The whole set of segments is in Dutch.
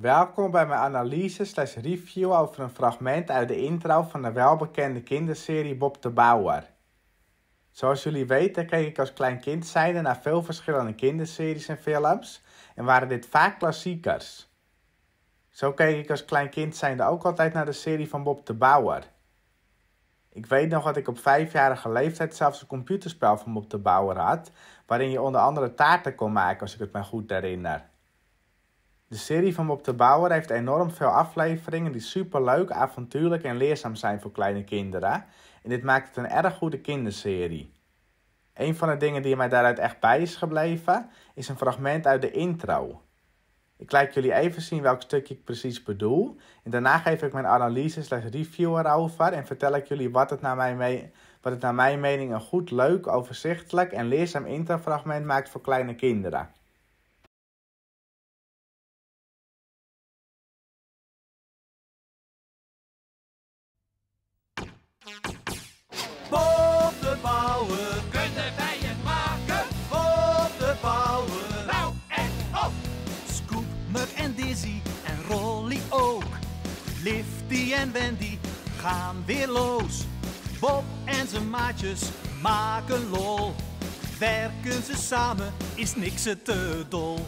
Welkom bij mijn analyse slash review over een fragment uit de intro van de welbekende kinderserie Bob de Bouwer. Zoals jullie weten keek ik als klein kind zijnde naar veel verschillende kinderseries en films en waren dit vaak klassiekers. Zo keek ik als klein kind zijnde ook altijd naar de serie van Bob de Bouwer. Ik weet nog dat ik op vijfjarige leeftijd zelfs een computerspel van Bob de Bouwer had, waarin je onder andere taarten kon maken als ik het me goed herinner. De serie van Bob de Bouwer heeft enorm veel afleveringen die super leuk, avontuurlijk en leerzaam zijn voor kleine kinderen. En dit maakt het een erg goede kinderserie. Een van de dingen die mij daaruit echt bij is gebleven, is een fragment uit de intro. Ik laat jullie even zien welk stukje ik precies bedoel. En daarna geef ik mijn analyse slash review erover en vertel ik jullie wat het, naar mijn wat het naar mijn mening een goed, leuk, overzichtelijk en leerzaam introfragment maakt voor kleine kinderen. en Wendy gaan weer los. Bob en zijn maatjes maken lol. Werken ze samen, is niks te dol.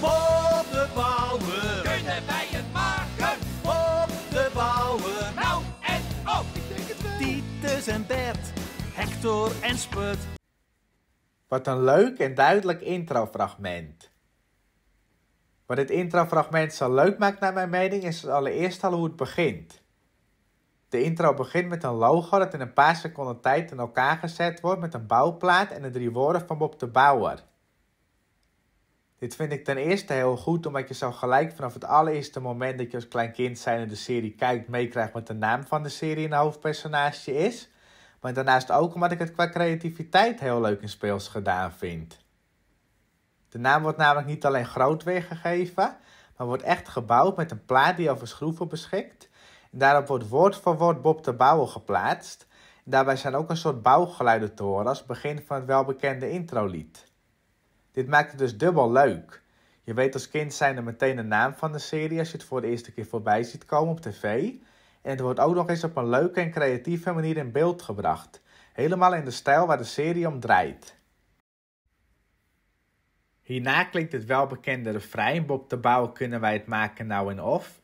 Bob de Bouwer, kunnen wij het maken? Bob de Bouwer, nou en oh, ik denk het wel. Titus en Bert, Hector en Sput. Wat een leuk en duidelijk introfragment. Wat dit introfragment zo leuk maakt naar mijn mening is allereerst al hoe het begint. De intro begint met een logo dat in een paar seconden tijd in elkaar gezet wordt met een bouwplaat en de drie woorden van Bob de Bouwer. Dit vind ik ten eerste heel goed, omdat je zo gelijk vanaf het allereerste moment dat je als klein kind zijnde de serie kijkt, meekrijgt wat de naam van de serie en hoofdpersonage is. Maar daarnaast ook omdat ik het qua creativiteit heel leuk in speels gedaan vind. De naam wordt namelijk niet alleen groot weergegeven, maar wordt echt gebouwd met een plaat die over schroeven beschikt Daarop wordt woord voor woord Bob de Bouwer geplaatst. Daarbij zijn ook een soort bouwgeluiden te horen als begin van het welbekende introlied. Dit maakt het dus dubbel leuk. Je weet als kind zijn er meteen de naam van de serie als je het voor de eerste keer voorbij ziet komen op tv. En het wordt ook nog eens op een leuke en creatieve manier in beeld gebracht. Helemaal in de stijl waar de serie om draait. Hierna klinkt het welbekende refrein Bob de Bouwer kunnen wij het maken nou en of.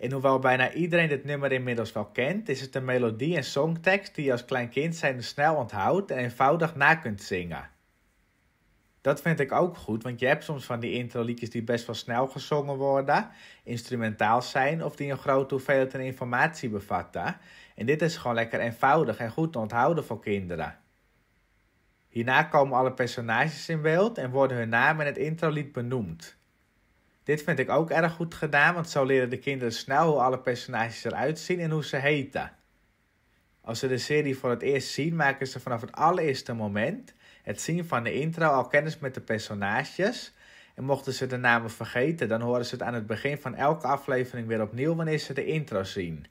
En hoewel bijna iedereen dit nummer inmiddels wel kent, is het een melodie en songtekst die je als klein kind zijn snel onthoudt en eenvoudig na kunt zingen. Dat vind ik ook goed, want je hebt soms van die intro-liedjes die best wel snel gezongen worden, instrumentaal zijn of die een grote hoeveelheid informatie bevatten. En dit is gewoon lekker eenvoudig en goed te onthouden voor kinderen. Hierna komen alle personages in beeld en worden hun naam in het intro-lied benoemd. Dit vind ik ook erg goed gedaan, want zo leren de kinderen snel hoe alle personages eruit zien en hoe ze heten. Als ze de serie voor het eerst zien, maken ze vanaf het allereerste moment, het zien van de intro, al kennis met de personages. En mochten ze de namen vergeten, dan horen ze het aan het begin van elke aflevering weer opnieuw wanneer ze de intro zien.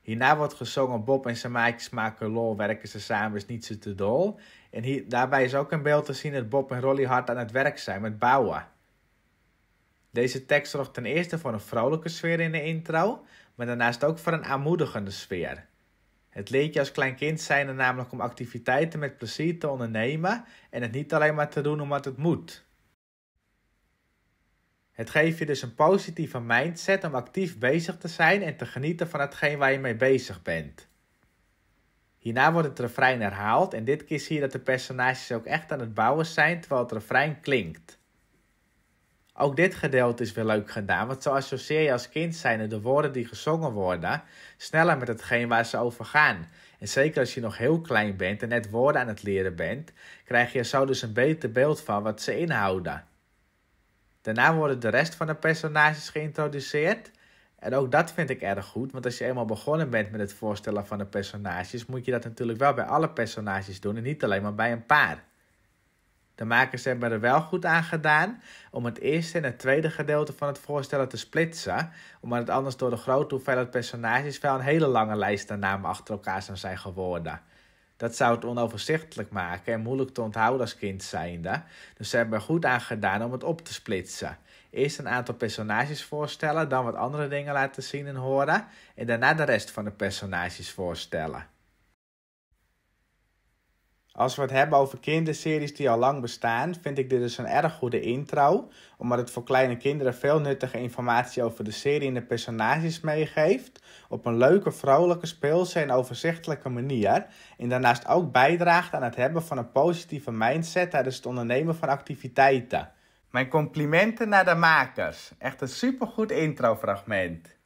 Hierna wordt gezongen Bob en zijn maatjes maken lol, werken ze samen is niet zo te dol. En hier, daarbij is ook een beeld te zien dat Bob en Rolly hard aan het werk zijn met bouwen. Deze tekst zorgt ten eerste voor een vrolijke sfeer in de intro, maar daarnaast ook voor een aanmoedigende sfeer. Het leert je als klein kind zijn er namelijk om activiteiten met plezier te ondernemen en het niet alleen maar te doen omdat het moet. Het geeft je dus een positieve mindset om actief bezig te zijn en te genieten van hetgeen waar je mee bezig bent. Hierna wordt het refrein herhaald en dit keer zie je dat de personages ook echt aan het bouwen zijn terwijl het refrein klinkt. Ook dit gedeelte is weer leuk gedaan, want zo associeer je als kind zijn de woorden die gezongen worden sneller met hetgeen waar ze over gaan. En zeker als je nog heel klein bent en net woorden aan het leren bent, krijg je zo dus een beter beeld van wat ze inhouden. Daarna worden de rest van de personages geïntroduceerd. En ook dat vind ik erg goed, want als je eenmaal begonnen bent met het voorstellen van de personages, moet je dat natuurlijk wel bij alle personages doen en niet alleen maar bij een paar. De makers hebben er wel goed aan gedaan om het eerste en het tweede gedeelte van het voorstellen te splitsen, omdat het anders door de grote hoeveelheid personages wel een hele lange lijst aan namen achter elkaar zou zijn geworden. Dat zou het onoverzichtelijk maken en moeilijk te onthouden als kind zijnde, dus ze hebben er goed aan gedaan om het op te splitsen. Eerst een aantal personages voorstellen, dan wat andere dingen laten zien en horen, en daarna de rest van de personages voorstellen. Als we het hebben over kinderseries die al lang bestaan, vind ik dit dus een erg goede intro, omdat het voor kleine kinderen veel nuttige informatie over de serie en de personages meegeeft, op een leuke, vrolijke, speelse en overzichtelijke manier, en daarnaast ook bijdraagt aan het hebben van een positieve mindset tijdens het ondernemen van activiteiten. Mijn complimenten naar de makers. Echt een supergoed introfragment.